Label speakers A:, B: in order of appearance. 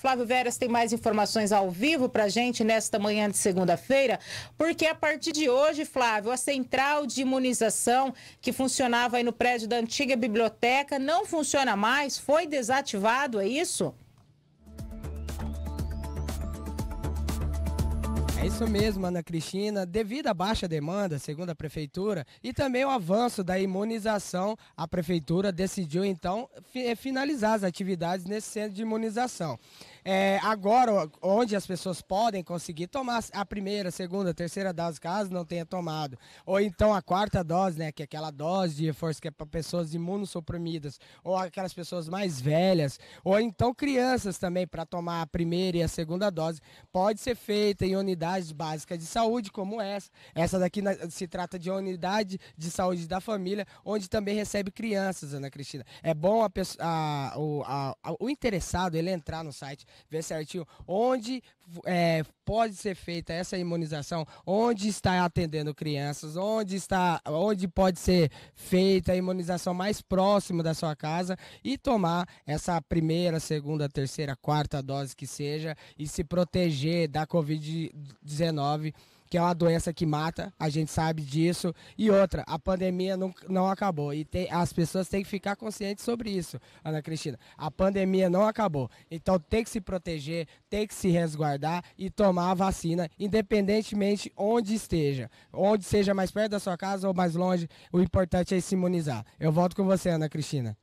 A: Flávio Veras tem mais informações ao vivo para gente nesta manhã de segunda-feira, porque a partir de hoje, Flávio, a central de imunização que funcionava aí no prédio da antiga biblioteca não funciona mais, foi desativado, é isso? É isso mesmo, Ana Cristina.
B: Devido à baixa demanda, segundo a Prefeitura, e também o avanço da imunização, a Prefeitura decidiu então finalizar as atividades nesse centro de imunização. É, agora, onde as pessoas podem conseguir tomar a primeira, a segunda, a terceira dose, caso não tenha tomado, ou então a quarta dose, né, que é aquela dose de reforço que é para pessoas imunossuprimidas, ou aquelas pessoas mais velhas, ou então crianças também para tomar a primeira e a segunda dose, pode ser feita em unidades básicas de saúde como essa. Essa daqui se trata de uma unidade de saúde da família, onde também recebe crianças, Ana Cristina. É bom a, pessoa, a, a, o, a, o interessado ele entrar no site ver certinho onde é, pode ser feita essa imunização, onde está atendendo crianças, onde está, onde pode ser feita a imunização mais próxima da sua casa e tomar essa primeira, segunda, terceira, quarta dose que seja e se proteger da Covid-19 que é uma doença que mata, a gente sabe disso. E outra, a pandemia não, não acabou. E tem, as pessoas têm que ficar conscientes sobre isso, Ana Cristina. A pandemia não acabou. Então tem que se proteger, tem que se resguardar e tomar a vacina, independentemente onde esteja. Onde seja mais perto da sua casa ou mais longe, o importante é se imunizar. Eu volto com você, Ana Cristina.